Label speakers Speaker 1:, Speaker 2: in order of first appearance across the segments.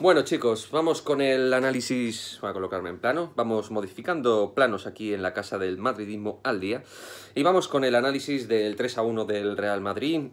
Speaker 1: Bueno chicos, vamos con el análisis, voy a colocarme en plano, vamos modificando planos aquí en la casa del madridismo al día y vamos con el análisis del 3 a 1 del Real Madrid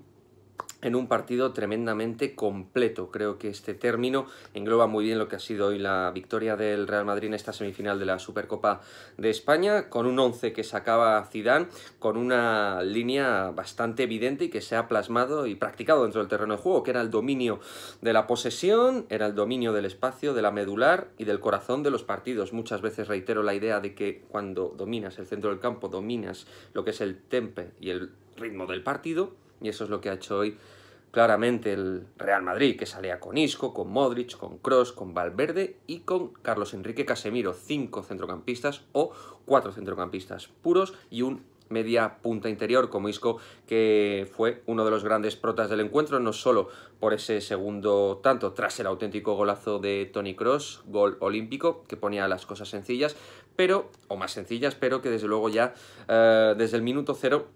Speaker 1: en un partido tremendamente completo. Creo que este término engloba muy bien lo que ha sido hoy la victoria del Real Madrid en esta semifinal de la Supercopa de España, con un 11 que sacaba Zidane, con una línea bastante evidente y que se ha plasmado y practicado dentro del terreno de juego, que era el dominio de la posesión, era el dominio del espacio, de la medular y del corazón de los partidos. Muchas veces reitero la idea de que cuando dominas el centro del campo, dominas lo que es el tempe y el ritmo del partido, y eso es lo que ha hecho hoy claramente el Real Madrid, que salía con Isco, con Modric, con Cross, con Valverde y con Carlos Enrique Casemiro. Cinco centrocampistas o cuatro centrocampistas puros y un media punta interior como Isco, que fue uno de los grandes protas del encuentro, no solo por ese segundo tanto tras el auténtico golazo de Tony Cross, gol olímpico, que ponía las cosas sencillas, pero, o más sencillas, pero que desde luego ya eh, desde el minuto cero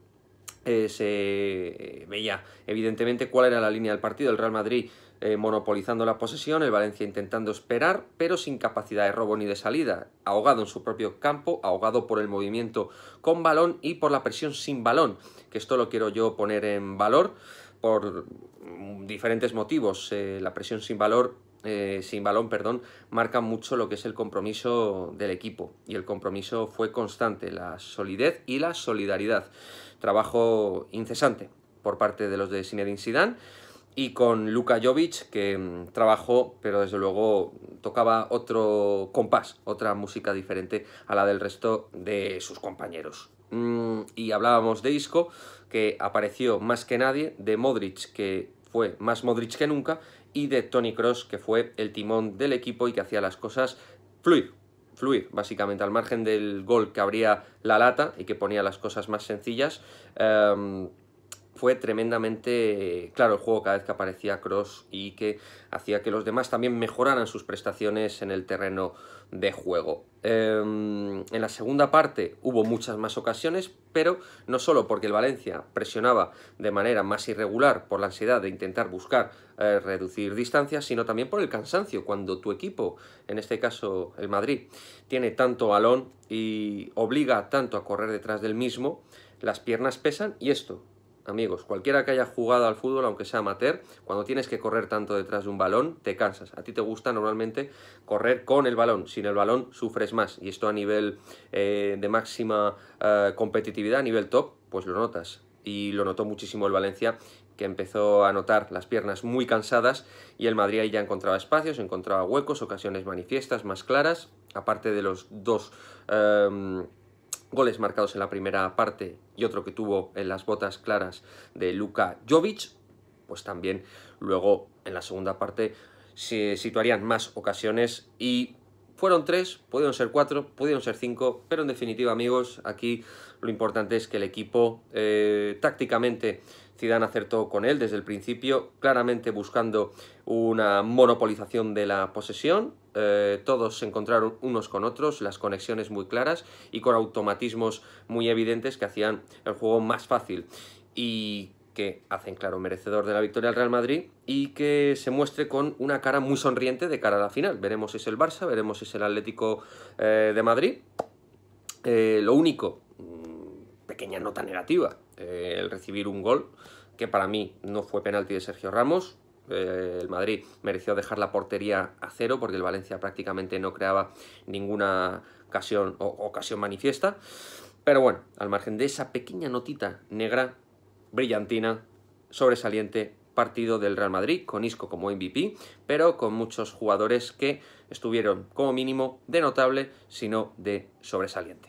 Speaker 1: eh, se eh, veía evidentemente cuál era la línea del partido. El Real Madrid eh, monopolizando la posesión, el Valencia intentando esperar, pero sin capacidad de robo ni de salida. Ahogado en su propio campo, ahogado por el movimiento con balón y por la presión sin balón, que esto lo quiero yo poner en valor por mm, diferentes motivos. la presión sin valor eh, sin balón, perdón, marca mucho lo que es el compromiso del equipo. Y el compromiso fue constante, la solidez y la solidaridad. Trabajo incesante por parte de los de Zinedine Zidane y con Luka Jovic, que mm, trabajó, pero desde luego tocaba otro compás, otra música diferente a la del resto de sus compañeros. Mm, y hablábamos de Isco, que apareció más que nadie, de Modric, que fue más Modric que nunca, y de Tony Cross, que fue el timón del equipo y que hacía las cosas fluir, fluir, básicamente, al margen del gol que abría la lata y que ponía las cosas más sencillas. Em, fue tremendamente claro el juego cada vez que aparecía Cross y que hacía que los demás también mejoraran sus prestaciones en el terreno de juego. Em, en la segunda parte hubo muchas más ocasiones, pero no solo porque el Valencia presionaba de manera más irregular por la ansiedad de intentar buscar eh, reducir distancias, sino también por el cansancio. Cuando tu equipo, en este caso el Madrid, tiene tanto balón y obliga tanto a correr detrás del mismo, las piernas pesan y esto amigos, cualquiera que haya jugado al fútbol, aunque sea amateur, cuando tienes que correr tanto detrás de un balón, te cansas. A ti te gusta normalmente correr con el balón, sin el balón sufres más. Y esto a nivel eh, de máxima eh, competitividad, a nivel top, pues lo notas. Y lo notó muchísimo el Valencia, que empezó a notar las piernas muy cansadas y el Madrid ahí ya encontraba espacios, encontraba huecos, ocasiones manifiestas más claras, aparte de los dos... Em, goles marcados en la primera parte y otro que tuvo en las botas claras de Luka Jovic, pues también luego en la segunda parte se situarían más ocasiones y fueron tres, pudieron ser cuatro, pudieron ser cinco, pero en definitiva amigos, aquí lo importante es que el equipo eh, tácticamente Zidane acertó con él desde el principio, claramente buscando una monopolización de la posesión. Eh, todos se encontraron unos con otros, las conexiones muy claras y con automatismos muy evidentes que hacían el juego más fácil y que hacen claro merecedor de la victoria al Real Madrid y que se muestre con una cara muy sonriente de cara a la final. Veremos si es el Barça, veremos si es el Atlético eh, de Madrid. Eh, lo único pequeña nota negativa. Eh, el recibir un gol, que para mí no fue penalti de Sergio Ramos. Eh, el Madrid mereció dejar la portería a cero porque el Valencia prácticamente no creaba ninguna ocasión, o, ocasión manifiesta. Pero bueno, al margen de esa pequeña notita negra, brillantina, sobresaliente, partido del Real Madrid, con Isco como MVP, pero con muchos jugadores que estuvieron como mínimo de notable, sino de sobresaliente.